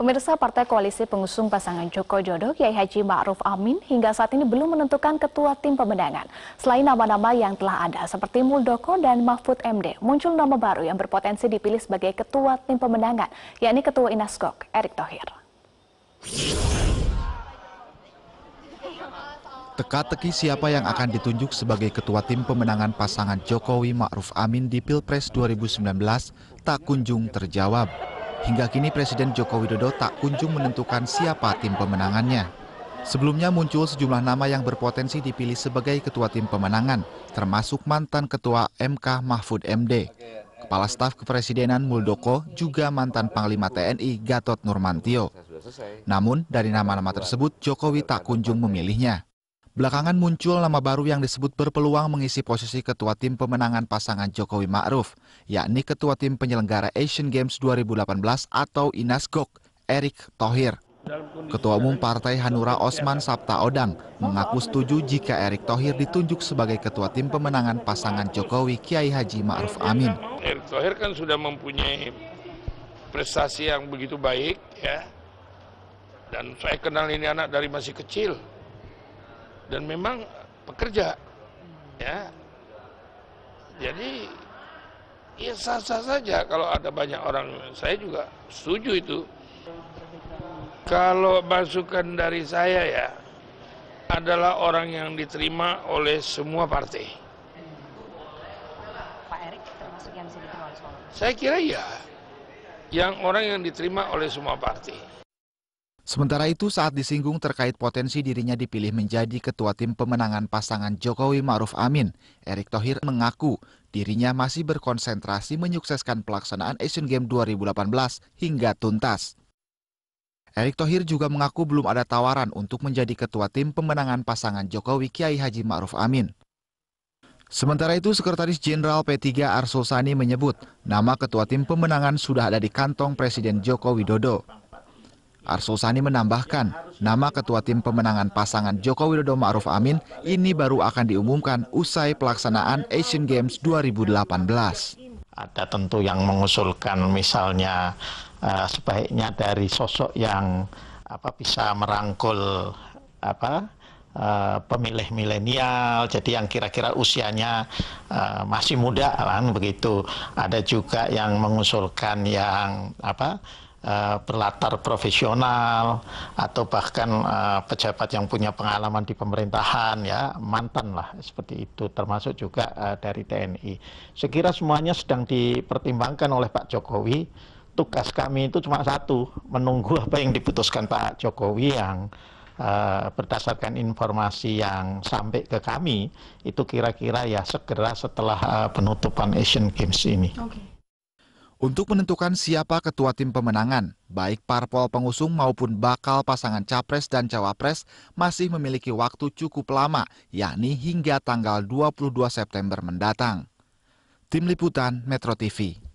Pemirsa Partai Koalisi Pengusung Pasangan Joko Jodoh Kiai Haji Ma'ruf Amin hingga saat ini belum menentukan ketua tim pemenangan. Selain nama-nama yang telah ada seperti Muldoko dan Mahfud MD, muncul nama baru yang berpotensi dipilih sebagai ketua tim pemenangan, yakni Ketua Inaskok, Erick Thohir. Teka-teki siapa yang akan ditunjuk sebagai ketua tim pemenangan pasangan Jokowi Ma'ruf Amin di Pilpres 2019 tak kunjung terjawab. Hingga kini Presiden Joko Widodo tak kunjung menentukan siapa tim pemenangannya. Sebelumnya muncul sejumlah nama yang berpotensi dipilih sebagai ketua tim pemenangan, termasuk mantan ketua MK Mahfud MD. Kepala Staf Kepresidenan Muldoko juga mantan Panglima TNI Gatot Nurmantio. Namun, dari nama-nama tersebut, Jokowi tak kunjung memilihnya. Belakangan muncul nama baru yang disebut berpeluang mengisi posisi ketua tim pemenangan pasangan Jokowi Ma'ruf, yakni ketua tim penyelenggara Asian Games 2018 atau Inas INASGOK, Erick Thohir. Ketua Umum Partai Hanura Osman Sabta Odang mengaku setuju jika Erick Thohir ditunjuk sebagai ketua tim pemenangan pasangan Jokowi Kiai Haji Ma'ruf Amin. Erick Thohir kan sudah mempunyai prestasi yang begitu baik ya. Dan saya kenal ini anak dari masih kecil dan memang pekerja ya jadi ya sah-sah saja kalau ada banyak orang saya juga setuju itu kalau masukan dari saya ya adalah orang yang diterima oleh semua partai Pak Erick termasuk yang bisa diterima oleh semua saya kira ya yang orang yang diterima oleh semua partai Sementara itu saat disinggung terkait potensi dirinya dipilih menjadi ketua tim pemenangan pasangan Jokowi Maruf Amin, Erick Thohir mengaku dirinya masih berkonsentrasi menyukseskan pelaksanaan Asian Games 2018 hingga tuntas. Erick Thohir juga mengaku belum ada tawaran untuk menjadi ketua tim pemenangan pasangan Jokowi Kiai Haji Ma'ruf Amin. Sementara itu, Sekretaris Jenderal P3 Arsul Sani menyebut nama ketua tim pemenangan sudah ada di kantong Presiden Joko Widodo. Arsul Sani menambahkan, nama ketua tim pemenangan pasangan Joko Widodo Ma'ruf Amin ini baru akan diumumkan usai pelaksanaan Asian Games 2018. Ada tentu yang mengusulkan misalnya uh, sebaiknya dari sosok yang apa bisa merangkul apa Uh, pemilih milenial, jadi yang kira-kira usianya uh, masih muda kan begitu. Ada juga yang mengusulkan yang apa Eh, berlatar profesional atau bahkan eh, pejabat yang punya pengalaman di pemerintahan ya mantan lah seperti itu termasuk juga eh, dari TNI. Sekira semuanya sedang dipertimbangkan oleh Pak Jokowi. Tugas kami itu cuma satu, menunggu apa yang diputuskan Pak Jokowi yang berdasarkan informasi yang sampai ke kami itu kira-kira ya segera setelah penutupan Asian Games ini. Okay untuk menentukan siapa ketua tim pemenangan, baik parpol pengusung maupun bakal pasangan capres dan cawapres masih memiliki waktu cukup lama, yakni hingga tanggal 22 September mendatang. Tim Liputan Metro TV